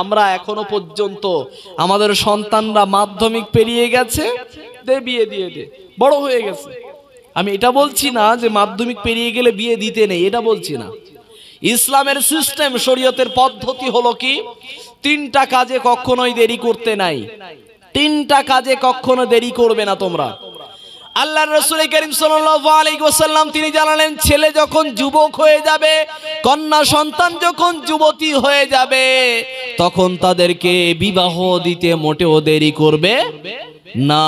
আমরা এখনো পর্যন্ত আমাদের সন্তানরা মাধ্যমিক পেরিয়ে গেছে দে বিয়ে দিয়ে দে বড় হয়ে গেছে আমি এটা বলছি না যে মাধ্যমিক পেরিয়ে গেলে বিয়ে দিতে নেই এটা বলছি না ইসলামের সিস্টেম শরীয়তের পদ্ধতি হলো কি তিনটা কাজে কখনোই দেরি করতে নাই তিনটা কাজে কখনো দেরি করবে না তোমরা আল্লাহ রসুল করিম সাল্লাম তিনি জানালেন ছেলে যখন যুবক হয়ে যাবে কন্যা সন্তান যখন যুবতী হয়ে যাবে তখন তাদেরকে বিবাহ দিতে মোটেও দেরি করবে না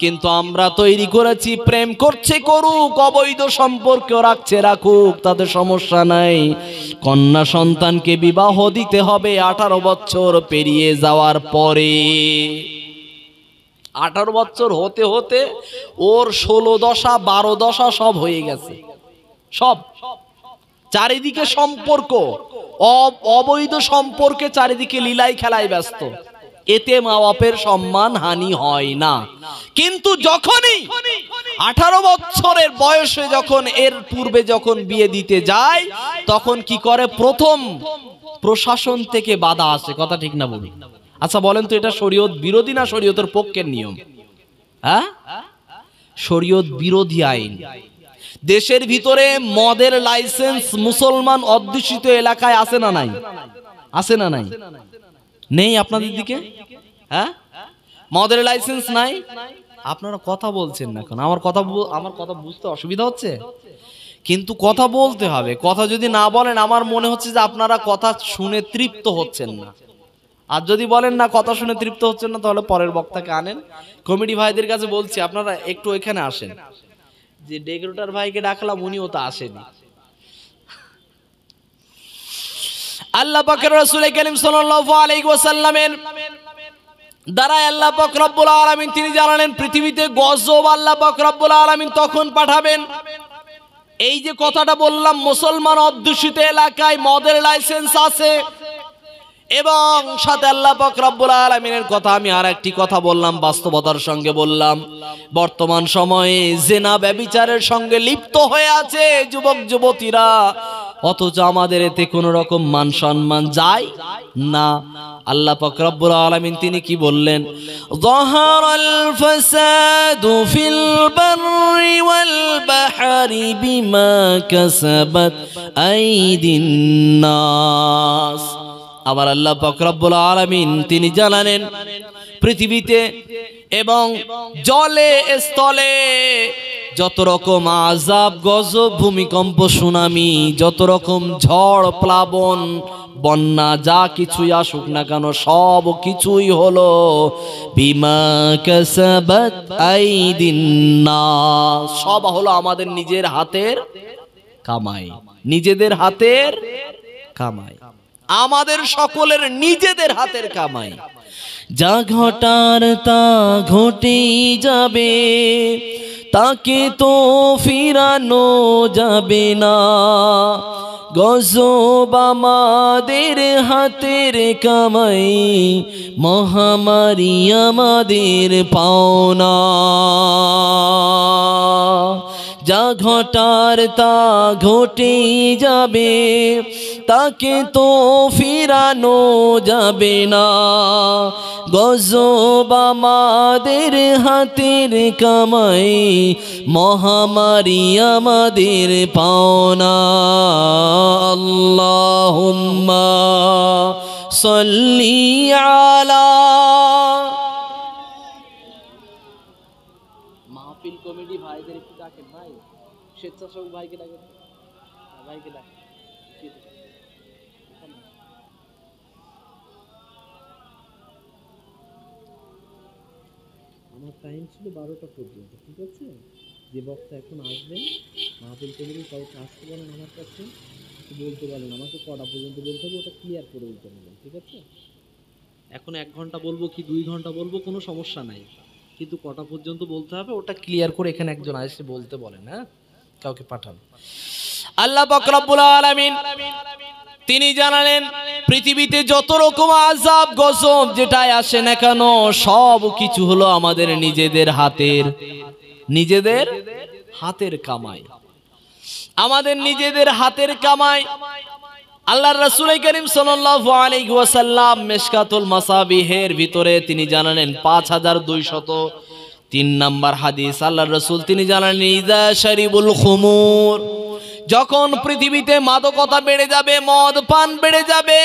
কিন্তু আমরা তৈরি করেছি প্রেম করছে করুক অবৈধ সম্পর্কে রাখছে রাখুক তাদের সমস্যা নাই কন্যা সন্তানকে বিবাহ দিতে হবে আঠারো বছর পেরিয়ে যাওয়ার পরে আঠারো বছর হতে হতে ওর ষোলো দশা বারো দশা সব হয়ে গেছে সব চারিদিকে সম্পর্ক অবৈধ সম্পর্কে চারিদিকে লীলাই খেলায় ব্যস্ত এতে মা বাপের সম্মান হানি হয় না কিন্তু যখনই আঠারো বছরের বয়সে যখন এর পূর্বে যখন বিয়ে দিতে যায় তখন কি করে প্রথম প্রশাসন থেকে বাধা আসে কথা ঠিক না বলি আচ্ছা বলেন তো এটা শরীয়ত বিরোধী না শরীয়তের পক্ষের নিয়ম হ্যাঁ শরীয়ত বিরোধী আইন দেশের ভিতরে মদের লাইসেন্স মুসলমান অধ্যুষিত এলাকায় আছে না নাই আছে না নাই নেই আপনাদের দিকে হ্যাঁ মদের লাইসেন্স নাই আপনারা কথা বলছেন না আমার কথা আমার কথা বুঝতে অসুবিধা হচ্ছে কিন্তু কথা বলতে হবে কথা যদি না বলেন আমার মনে হচ্ছে যে আপনারা কথা শুনে তৃপ্ত হচ্ছেন না আর যদি বলেন না কথা শুনে তৃপ্ত হচ্ছেন না তাহলে পরের বক্তাকে আনেন কমিটি ভাইদের কাছে বলছি আপনারা একটু এখানে আসেন যে ডেগরোটার ভাইকে ডাকলাম উনিও তো আসেনি আল্লাহ পাকের রসুল করিম সাল্লাল্লাহু আলাইহি ওয়াসাল্লামের দ্বারা আল্লাহ পাক রব্বুল আলামিন তিনি জানালেন পৃথিবীতে গজব আল্লাহ পাক রব্বুল আলামিন তখন পাঠাবেন এই যে কথাটা বললাম মুসলমান অধ্যুষিত এলাকায় মদের লাইসেন্স আছে এবং সাথে আল্লাহ পাক রব্বুল আলমিনের কথা আমি আর একটি কথা বললাম বাস্তবতার সঙ্গে বললাম বর্তমান সময়ে জেনা ব্যবিচারের সঙ্গে লিপ্ত হয়ে আছে যুবক যুবতীরা অথচ আমাদের এতে কোনো রকম মান সম্মান যায় না আল্লাহ পাক রব্বুল আলামিন তিনি কি বললেন যহারাল ফাসাদু ফিল বাররি ওয়াল বাহরি বিমা কাসাবাত আইদিন নাস আমার আল্লাহ ফকরাবুল আলমিন তিনি জানালেন পৃথিবীতে এবং জলে স্থলে যত রকম আজাব গজব ভূমিকম্প সুনামি যত রকম ঝড় প্লাবন বন্যা যা কিছুই আসুক না কেন সব কিছুই হল সব হলো আমাদের নিজের হাতের কামাই নিজেদের হাতের কামাই আমাদের সকলের নিজেদের হাতের কামাই যা ঘটার তা ঘটে যাবে তাকে তো ফিরানো যাবে না গজব আমাদের হাতের কামাই মহামারী আমাদের পাওনা যা ঘটার তা ঘটে যাবে তাকে তো ফিরানো যাবে না গজব আমাদের হাতের কামাই মহামারী আমাদের পাওনা আল্লাহ সল্লি আলা স্বেচ্ছাসেবক ভাইকে ডাকে হ্যাঁ, ভাইকে ডাকে আমার টাইম ছিল বারোটা পর্যন্ত ঠিক আছে যে বক্তা এখন আসবেন মা বলতে কাউকে আসতে পারেন আমার কাছে বলতে পারেন আমাকে কটা পর্যন্ত বলতে হবে ওটা ক্লিয়ার করে দিতে পারবেন ঠিক আছে এখন এক ঘন্টা বলবো কি দুই ঘন্টা বলবো কোনো সমস্যা নাই কিন্তু কটা পর্যন্ত বলতে হবে ওটা ক্লিয়ার করে এখানে একজন আসে বলতে বলেন হ্যাঁ কাউকে পাঠান আল্লাহ বকরাবুল আলমিন তিনি জানালেন পৃথিবীতে যত রকম আজাব গজব যেটাই আসে না কেন সব কিছু হলো আমাদের নিজেদের হাতের নিজেদের হাতের কামাই আমাদের নিজেদের হাতের কামাই আল্লাহ রসুল করিম সাল্লাম মেসকাতুল মাসাবিহের ভিতরে তিনি জানালেন পাঁচ হাজার দুই শত তিন নাম্বার হাদিস আল্লাহ রসুল তিনি জানান ইদা শরিবুল খুমুর যখন পৃথিবীতে মাদকতা বেড়ে যাবে মদ পান বেড়ে যাবে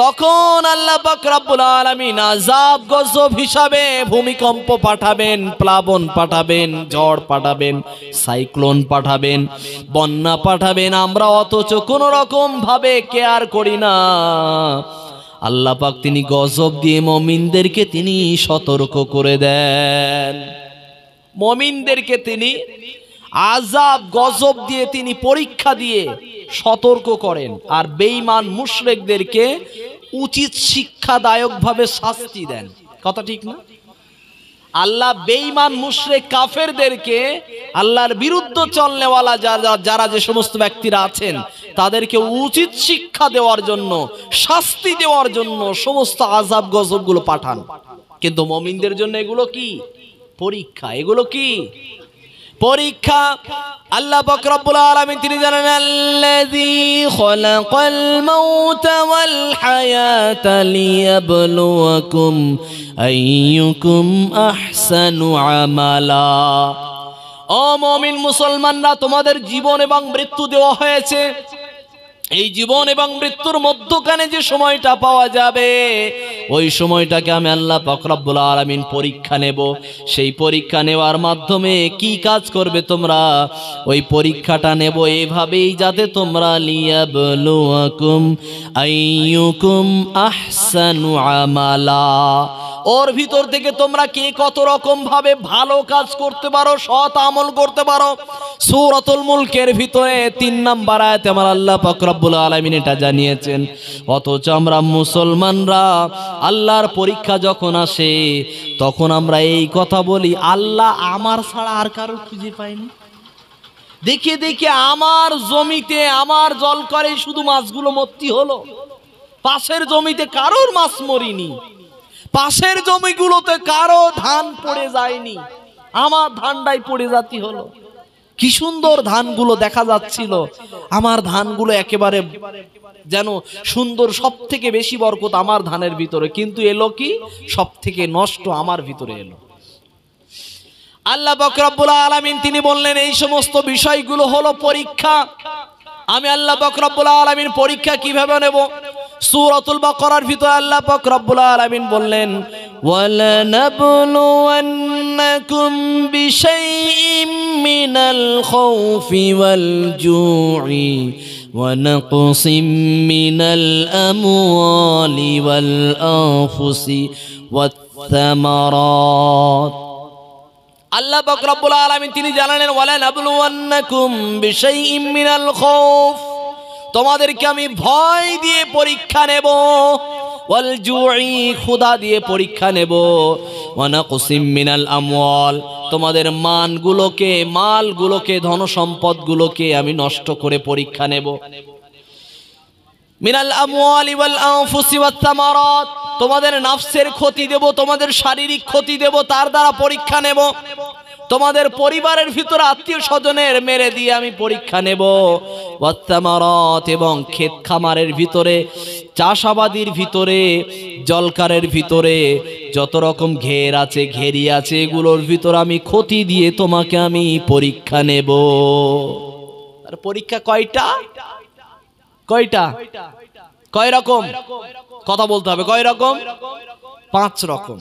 তখন আল্লাহ বকরাবুল আলমিন আজাব গজব হিসাবে ভূমিকম্প পাঠাবেন প্লাবন পাঠাবেন ঝড় পাঠাবেন সাইক্লোন পাঠাবেন বন্যা পাঠাবেন আমরা অথচ কোনো রকম ভাবে কেয়ার করি না আল্লাপাক তিনি গজব দিয়ে মমিনদেরকে তিনি সতর্ক করে দেন মমিনদেরকে তিনি আজাব গজব দিয়ে তিনি পরীক্ষা দিয়ে সতর্ক করেন আর বেঈমান মুশরেকদেরকে উচিত শিক্ষাদায়কভাবে শাস্তি দেন কথা ঠিক না আল্লাহ বেঈমান মুশরে কাফেরদেরকে আল্লাহর বিরুদ্ধ চলনেওয়ালা যারা যারা যে সমস্ত ব্যক্তিরা আছেন তাদেরকে উচিত শিক্ষা দেওয়ার জন্য শাস্তি দেওয়ার জন্য সমস্ত আজাব গজবগুলো পাঠান কিন্তু মমিনদের জন্য এগুলো কি পরীক্ষা এগুলো কি পরীক্ষা আল্লাহ বকরব্বুল আলমী তিনি জানেন আমালা ও মমিন মুসলমানরা তোমাদের জীবন এবং মৃত্যু দেওয়া হয়েছে এই জীবন এবং মৃত্যুর মধ্যখানে যে সময়টা পাওয়া যাবে ওই সময়টাকে আমি আল্লাহ ফকরাবুল আলমিন পরীক্ষা নেব সেই পরীক্ষা নেওয়ার মাধ্যমে কি কাজ করবে তোমরা ওই পরীক্ষাটা নেব এভাবেই যাতে তোমরা লিয়াবলুয়াকুম আইয়ুকুম আহসানু আমালা ওর ভিতর থেকে তোমরা কে কত রকম ভাবে ভালো কাজ করতে পারো সৎ আমল করতে পারো সুরতুল মুলকের ভিতরে তিন নাম্বার আয়াতে আমার আল্লাহ ফকরাবুল আলমিন এটা জানিয়েছেন অথচ আমরা মুসলমানরা আল্লাহর পরীক্ষা যখন আসে তখন আমরা এই কথা বলি আল্লাহ আমার ছাড়া আর কারো খুঁজে পাইনি দেখে দেখে আমার জমিতে আমার জল করে শুধু মাছগুলো মত্তি হলো পাশের জমিতে কারোর মাছ মরিনি পাশের জমিগুলোতে কারো ধান পড়ে যায়নি আমার ধানটাই পড়ে যাতি হলো কি সুন্দর ধানগুলো দেখা যাচ্ছিল আমার ধানগুলো একেবারে যেন সুন্দর সব থেকে বেশি বরকত আমার ধানের ভিতরে কিন্তু এলো কি সব থেকে নষ্ট আমার ভিতরে এলো আল্লাহ বকরবুল আলমিন তিনি বললেন এই সমস্ত বিষয়গুলো হলো পরীক্ষা আমি আল্লাহ বকরবুল আলমিন পরীক্ষা কিভাবে নেব سورة البقرة في تعالى بك رب العالمين بلين ولنبلونكم بشيء من الخوف والجوع ونقص من الأموال والأنفس والثمرات الله بك رب العالمين تيني جلالين ولنبلونكم بشيء من الخوف তোমাদেরকে আমি ভয় দিয়ে পরীক্ষা নেব খুদা দিয়ে পরীক্ষা নেব মিনাল আমল তোমাদের মানগুলোকে মালগুলোকে ধন সম্পদগুলোকে আমি নষ্ট করে পরীক্ষা নেব মিনাল আমল তোমাদের নাফসের ক্ষতি দেব তোমাদের শারীরিক ক্ষতি দেব তার দ্বারা পরীক্ষা নেব তোমাদের পরিবারের ভিতরে আত্মীয় স্বজনের মেরে দিয়ে আমি পরীক্ষা নেব ওয়াত্তামারত এবং ক্ষেত খামারের ভিতরে চাষাবাদির ভিতরে জলকারের ভিতরে যত রকম ঘের আছে ঘেরি আছে এগুলোর ভিতর আমি ক্ষতি দিয়ে তোমাকে আমি পরীক্ষা নেব আর পরীক্ষা কয়টা কয়টা কয় রকম কথা বলতে হবে কয় রকম পাঁচ রকম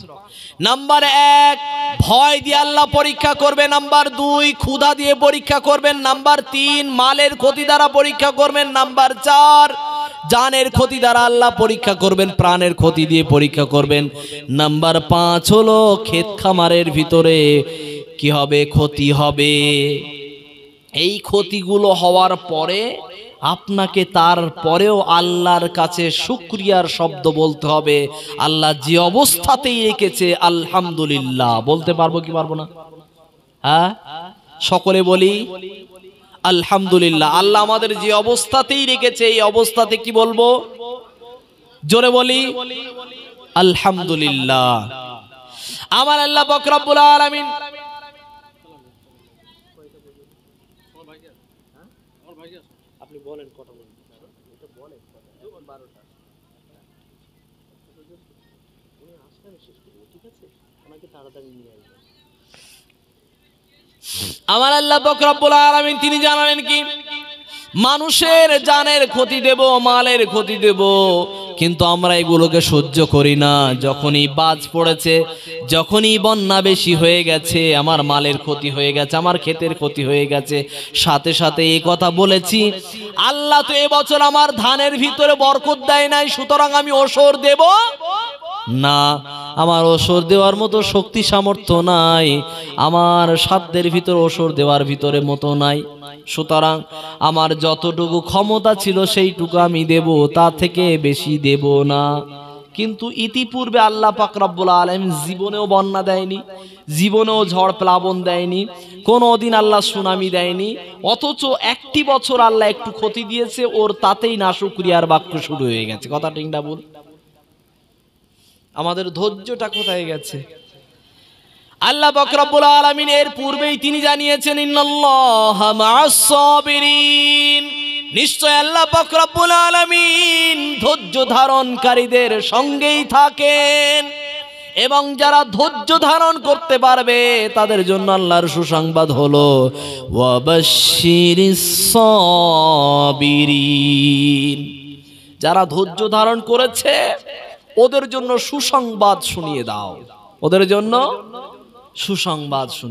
নাম্বার এক ভয় দিয়ে আল্লাহ পরীক্ষা করবে নাম্বার দুই ক্ষুধা দিয়ে পরীক্ষা করবেন নাম্বার তিন মালের ক্ষতি দ্বারা পরীক্ষা করবেন নাম্বার চার জানের ক্ষতি দ্বারা আল্লাহ পরীক্ষা করবেন প্রাণের ক্ষতি দিয়ে পরীক্ষা করবেন নাম্বার পাঁচ হলো ক্ষেত খামারের ভিতরে কি হবে ক্ষতি হবে এই ক্ষতিগুলো হওয়ার পরে আপনাকে তার পরেও আল্লাহর কাছে শুক্রিয়ার শব্দ বলতে হবে আল্লাহ যে অবস্থাতেই রেখেছে আলহামদুলিল্লাহ বলতে পারবো কি পারবো না হ্যাঁ সকলে বলি আলহামদুলিল্লাহ আল্লাহ আমাদের যে অবস্থাতেই রেখেছে এই অবস্থাতে কি বলবো জোরে বলি আলহামদুলিল্লাহ আমার আল্লাহ বকরাবুল আলমিন বলেন কথা বলেন এটা বলেন বারোটা উনি শেষ করবো ঠিক আছে আমাকে তাড়াতাড়ি নিয়ে আসবেন আমার আল্লাহ বকরাবুল আলমিন তিনি জানালেন কি মানুষের জানের ক্ষতি দেব মালের ক্ষতি দেব কিন্তু আমরা এগুলোকে সহ্য করি না যখনই বাজ পড়েছে যখনই বন্যা বেশি হয়ে গেছে আমার মালের ক্ষতি হয়ে গেছে আমার ক্ষেতের ক্ষতি হয়ে গেছে সাথে সাথে এই কথা বলেছি আল্লাহ তো এবছর আমার ধানের ভিতরে বরকত দেয় নাই সুতরাং আমি ওসর দেব না আমার ওষুধ দেওয়ার মতো শক্তি সামর্থ্য নাই আমার সাধ্যের ভিতর ওষুধ দেওয়ার ভিতরে মতো নাই সুতরাং আমার যতটুকু ক্ষমতা ছিল সেইটুকু আমি দেব তা থেকে বেশি দেব না কিন্তু ইতিপূর্বে আল্লাহ পাকরাবুল আলম জীবনেও বন্যা দেয়নি জীবনেও ঝড় প্লাবন দেয়নি কোনো দিন আল্লাহ সুনামি দেয়নি অথচ একটি বছর আল্লাহ একটু ক্ষতি দিয়েছে ওর তাতেই নাশুক্রিয়ার বাক্য শুরু হয়ে গেছে কথা টিংটা বল আমাদের ধৈর্যটা কোথায় গেছে আল্লাহ বকরব্বুল আলমিন এর পূর্বেই তিনি জানিয়েছেন নিশ্চয় আল্লাহ বকরব্বুল আলমিন ধৈর্য ধারণকারীদের সঙ্গেই থাকেন এবং যারা ধৈর্য ধারণ করতে পারবে তাদের জন্য আল্লাহর সুসংবাদ হলো যারা ধৈর্য ধারণ করেছে ওদের জন্য সুসংবাদ শুনিয়ে দাও ওদের জন্য সুসংবাদ শুনিয়ে